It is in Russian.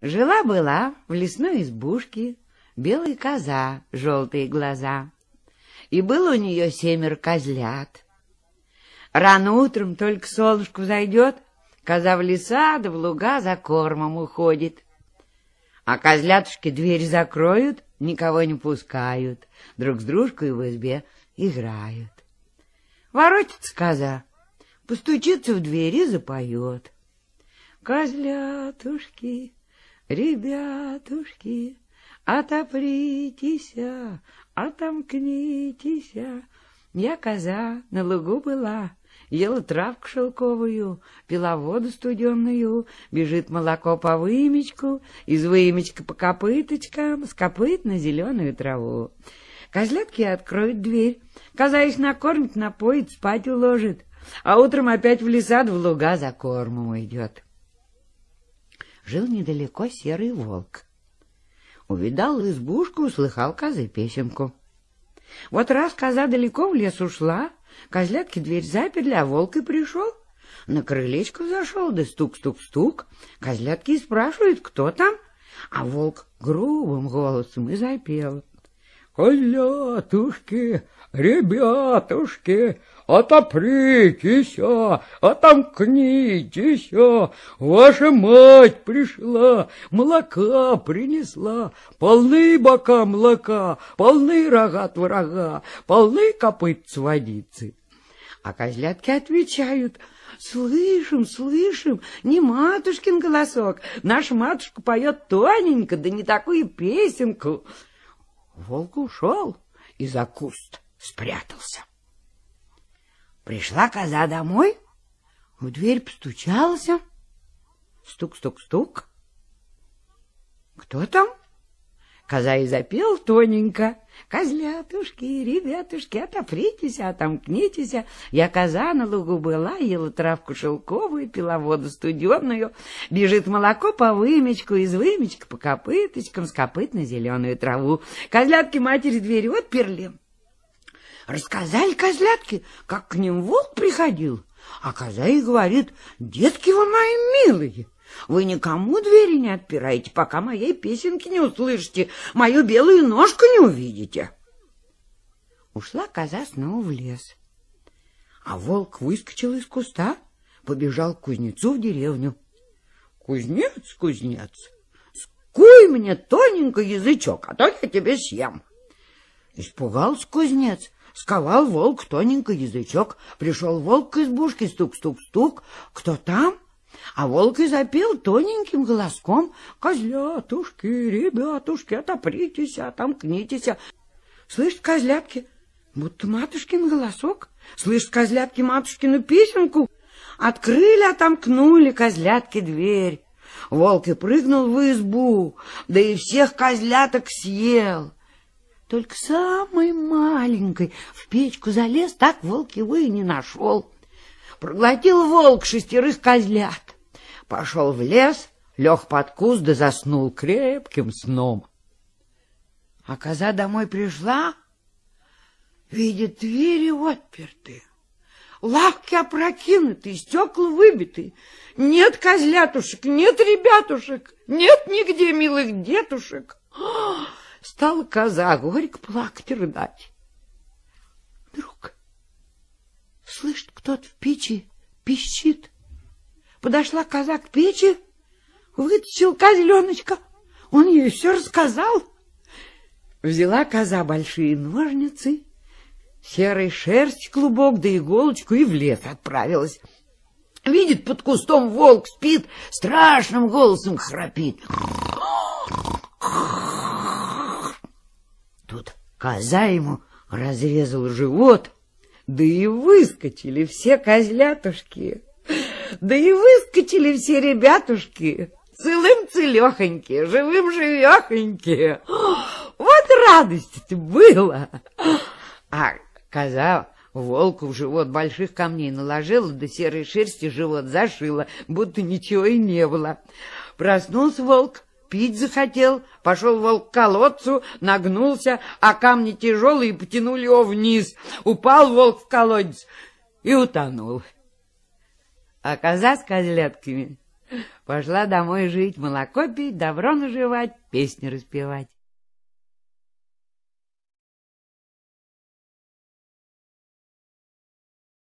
Жила-была в лесной избушке белая коза, желтые глаза. И было у нее семеро козлят. Рано утром только солнышко зайдет, коза в леса да в луга за кормом уходит. А козлятушки дверь закроют, никого не пускают, друг с дружкой в избе играют. Воротится коза, постучится в дверь и запоет. Козлятушки... Ребятушки, отопритеся, отомкнитеся. Я коза на лугу была, ела травку шелковую, пила воду студенную, бежит молоко по вымечку, из вымечка по копыточкам, с копыт на зеленую траву. Козлятки откроют дверь, коза их накормит, напоит, спать уложит, а утром опять в леса в луга за кормом идет жил недалеко серый волк. Увидал избушку, услыхал козы песенку. Вот раз коза далеко в лес ушла, козлятки дверь заперли, а волк и пришел. На крылечко зашел, да стук-стук-стук. Козлятки спрашивают, кто там? А волк грубым голосом и запел — «Колятушки, ребятушки, отопритесь, отомкнитесь, ваша мать пришла, молока принесла, полны бока молока, полны рога от врага, полны копыт сводицы». А козлятки отвечают — Слышим, слышим, не матушкин голосок. Наша матушка поет тоненько, да не такую песенку. Волк ушел и за куст спрятался. Пришла коза домой, в дверь постучался. Стук-стук-стук. Кто там? Коза и запел тоненько. Козлятушки, ребятушки, отопритесь, отомкнитесь. Я коза на лугу была, ела травку шелковую, пила воду студеную. Бежит молоко по вымечку, из вымечка по копыточкам, с копыт на зеленую траву. Козлятки матери дверь отперли. Рассказали козлятки, как к ним волк приходил. А коза и говорит, детки вы мои милые, вы никому двери не отпираете, пока моей песенки не услышите, мою белую ножку не увидите. Ушла коза снова в лес. А волк выскочил из куста, побежал к кузнецу в деревню. Кузнец, кузнец, скуй мне тоненько язычок, а то я тебе съем. Испугался кузнец, сковал волк тоненько язычок. Пришел волк к избушке, стук-стук-стук. Кто там? — а волк и запел тоненьким голоском «Козлятушки, ребятушки, отопритесь, отомкнитесь!» «Слышь, козлятки, будто матушкин голосок! Слышь, козлятки, матушкину песенку!» Открыли, отомкнули козлятки дверь. Волк и прыгнул в избу, да и всех козляток съел. Только самой маленькой в печку залез, так волк его и не нашел. Проглотил волк шестерых козлят. Пошел в лес, лег под куст да заснул крепким сном. А коза домой пришла, видит двери отперты, лавки опрокинуты, стекла выбиты. Нет козлятушек, нет ребятушек, нет нигде милых детушек. Стал коза горько плакать и рыдать. Слышит, кто-то в печи пищит. Подошла казак к печи, вытащил козленочка. Он ей все рассказал. Взяла коза большие ножницы, серой шерсть клубок да иголочку и в лес отправилась. Видит, под кустом волк спит, страшным голосом храпит. Тут коза ему разрезал живот — да и выскочили все козлятушки, да и выскочили все ребятушки, целым-целехонькие, живым-живехонькие. Вот радость было! А коза волку в живот больших камней наложила, да серой шерсти живот зашила, будто ничего и не было. Проснулся волк, пить захотел, пошел волк к колодцу, нагнулся, а камни тяжелые потянули его вниз. Упал волк в колодец и утонул. А коза с козлятками пошла домой жить, молоко пить, добро наживать, песни распевать.